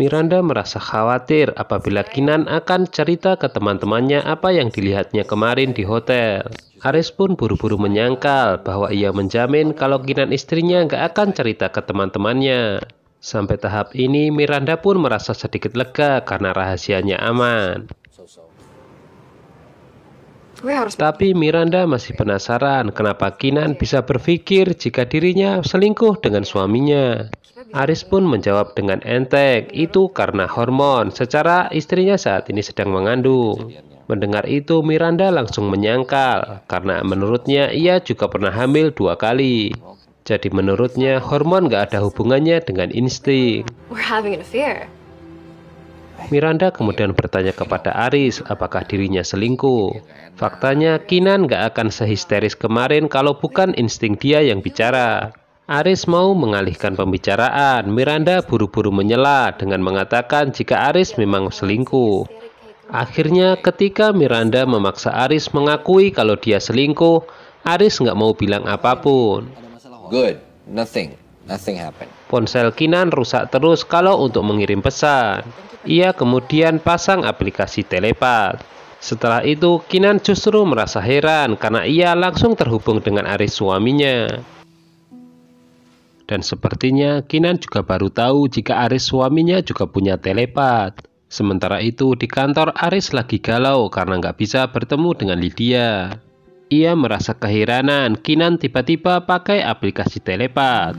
Miranda merasa khawatir apabila Kinan akan cerita ke teman-temannya apa yang dilihatnya kemarin di hotel. Aris pun buru-buru menyangkal bahwa ia menjamin kalau Kinan istrinya gak akan cerita ke teman-temannya. Sampai tahap ini, Miranda pun merasa sedikit lega karena rahasianya aman. Tapi Miranda masih penasaran kenapa Kinan bisa berpikir jika dirinya selingkuh dengan suaminya. Aris pun menjawab dengan enteng, itu karena hormon, secara istrinya saat ini sedang mengandung. Mendengar itu, Miranda langsung menyangkal, karena menurutnya ia juga pernah hamil dua kali. Jadi menurutnya, hormon gak ada hubungannya dengan insting. Miranda kemudian bertanya kepada Aris apakah dirinya selingkuh. Faktanya, Kinan gak akan sehisteris kemarin kalau bukan insting dia yang bicara. Aris mau mengalihkan pembicaraan. Miranda buru-buru menyela dengan mengatakan jika Aris memang selingkuh. Akhirnya ketika Miranda memaksa Aris mengakui kalau dia selingkuh, Aris nggak mau bilang apapun. Good, nothing, nothing happened. Ponsel Kinan rusak terus kalau untuk mengirim pesan. Ia kemudian pasang aplikasi telepat. Setelah itu, Kinan justru merasa heran karena ia langsung terhubung dengan Aris suaminya. Dan sepertinya Kinan juga baru tahu jika Aris suaminya juga punya telepat. Sementara itu di kantor Aris lagi galau karena nggak bisa bertemu dengan Lydia. Ia merasa keheranan Kinan tiba-tiba pakai aplikasi telepat.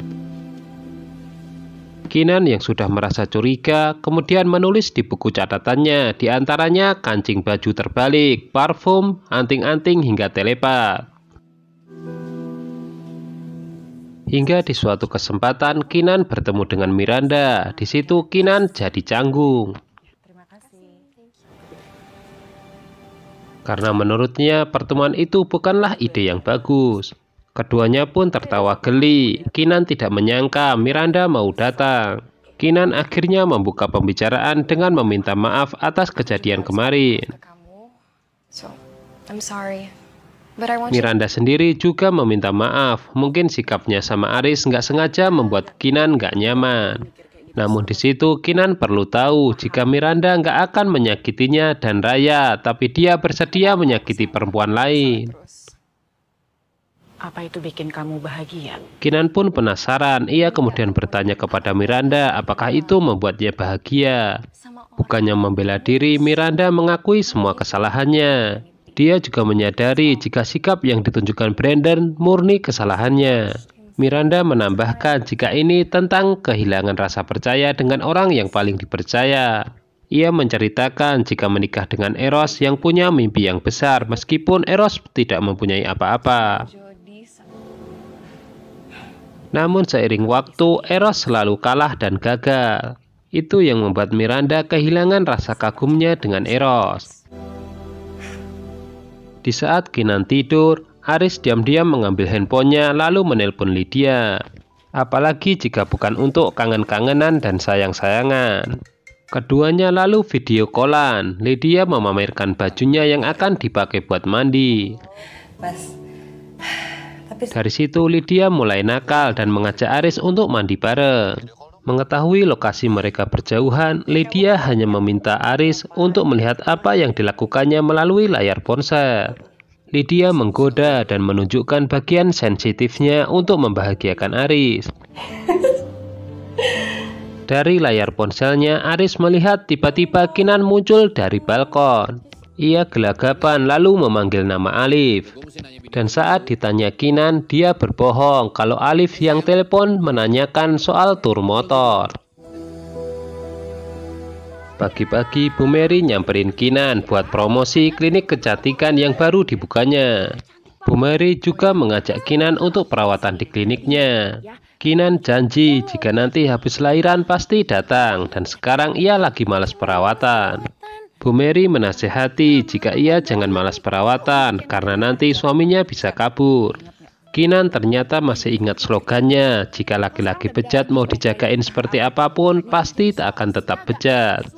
Kinan yang sudah merasa curiga kemudian menulis di buku catatannya diantaranya kancing baju terbalik, parfum, anting-anting hingga telepat. Hingga di suatu kesempatan Kinan bertemu dengan Miranda. Di situ Kinan jadi canggung. Terima kasih. Karena menurutnya pertemuan itu bukanlah ide yang bagus. Keduanya pun tertawa geli. Kinan tidak menyangka Miranda mau datang. Kinan akhirnya membuka pembicaraan dengan meminta maaf atas kejadian kemarin. So, I'm sorry. Miranda sendiri juga meminta maaf. Mungkin sikapnya sama Aris nggak sengaja membuat Kinan nggak nyaman. Namun di situ Kinan perlu tahu jika Miranda nggak akan menyakitinya dan Raya, tapi dia bersedia menyakiti perempuan lain. Apa itu bikin kamu bahagia? Kinan pun penasaran. Ia kemudian bertanya kepada Miranda apakah itu membuatnya bahagia. Bukannya membela diri, Miranda mengakui semua kesalahannya. Dia juga menyadari jika sikap yang ditunjukkan Brandon murni kesalahannya. Miranda menambahkan jika ini tentang kehilangan rasa percaya dengan orang yang paling dipercaya. Ia menceritakan jika menikah dengan Eros yang punya mimpi yang besar meskipun Eros tidak mempunyai apa-apa. Namun seiring waktu, Eros selalu kalah dan gagal. Itu yang membuat Miranda kehilangan rasa kagumnya dengan Eros. Di saat Kinan tidur, Aris diam-diam mengambil handphonenya lalu menelpon Lydia. Apalagi jika bukan untuk kangen-kangenan dan sayang-sayangan. Keduanya lalu video callan. Lydia memamerkan bajunya yang akan dipakai buat mandi. Mas, Dari situ Lydia mulai nakal dan mengajak Aris untuk mandi bareng. Mengetahui lokasi mereka berjauhan, Lydia hanya meminta Aris untuk melihat apa yang dilakukannya melalui layar ponsel. Lydia menggoda dan menunjukkan bagian sensitifnya untuk membahagiakan Aris. Dari layar ponselnya, Aris melihat tiba-tiba Kinan muncul dari balkon. Ia gelagapan lalu memanggil nama Alif. Dan saat ditanya Kinan, dia berbohong kalau Alif yang telepon menanyakan soal tur motor. Pagi-pagi Bu Mary nyamperin Kinan buat promosi klinik kecantikan yang baru dibukanya. Bu Mary juga mengajak Kinan untuk perawatan di kliniknya. Kinan janji jika nanti habis lahiran pasti datang dan sekarang ia lagi malas perawatan. Bu Mary menasehati jika ia jangan malas perawatan karena nanti suaminya bisa kabur. Kinan ternyata masih ingat slogannya, jika laki-laki bejat mau dijagain seperti apapun, pasti tak akan tetap bejat.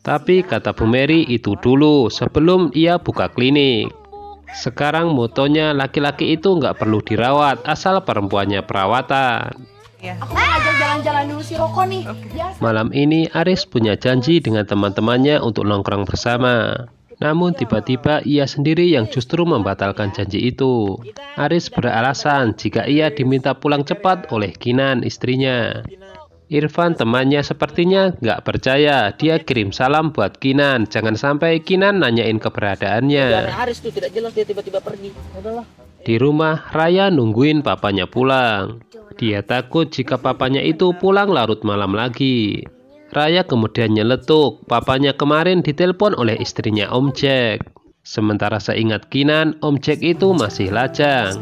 Tapi kata Bu Mary itu dulu, sebelum ia buka klinik. Sekarang motonya laki-laki itu nggak perlu dirawat, asal perempuannya perawatan. Iya. Aku mau ngajak jalan-jalan dulu si Roko nih. Malam ini Aris punya janji dengan teman-temannya untuk nongkrong bersama. Namun tiba-tiba ia sendiri yang justru membatalkan janji itu. Aris beralasan jika ia diminta pulang cepat oleh Kinan istrinya. Irfan temannya sepertinya nggak percaya. Dia kirim salam buat Kinan. Jangan sampai Kinan nanyain keberadaannya. Iya, Di rumah Raya nungguin papanya pulang. Dia takut jika papanya itu pulang larut malam lagi. Raya kemudian nyeletuk, papanya kemarin ditelepon oleh istrinya Om Jack. Sementara seingat Kinan, Om Jack itu masih lajang.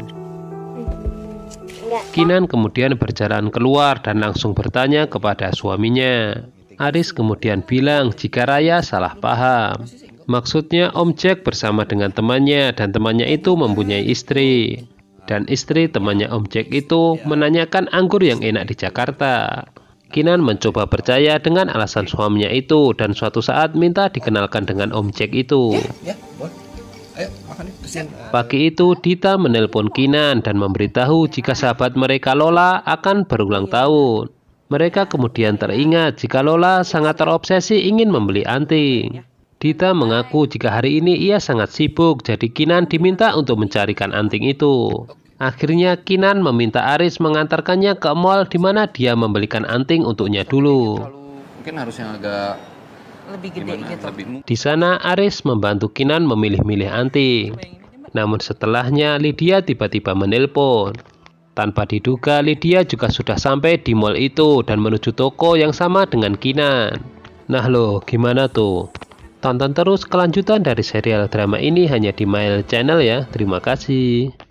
Kinan kemudian berjalan keluar dan langsung bertanya kepada suaminya. Aris kemudian bilang jika Raya salah paham. Maksudnya Om Jack bersama dengan temannya dan temannya itu mempunyai istri dan istri temannya Om Jack itu ya. menanyakan anggur yang enak di Jakarta. Kinan mencoba percaya dengan alasan ya. suaminya itu dan suatu saat minta dikenalkan dengan Om Jack itu. Ya, eh. Pagi itu Dita menelpon Kinan dan memberitahu jika sahabat mereka Lola akan berulang iya. tahun. Mereka kemudian teringat jika Lola sangat terobsesi ingin membeli anting. Dita mengaku jika hari ini ia sangat sibuk, jadi Kinan diminta untuk mencarikan anting itu. Akhirnya Kinan meminta Aris mengantarkannya ke mall di mana dia membelikan anting untuknya dulu. Mungkin harus yang agak lebih gede gimana, gitu. Lebih... Di sana Aris membantu Kinan memilih-milih anting. Namun setelahnya Lydia tiba-tiba menelpon. Tanpa diduga Lydia juga sudah sampai di mall itu dan menuju toko yang sama dengan Kinan. Nah lo, gimana tuh? Tonton terus kelanjutan dari serial drama ini hanya di My Channel ya. Terima kasih.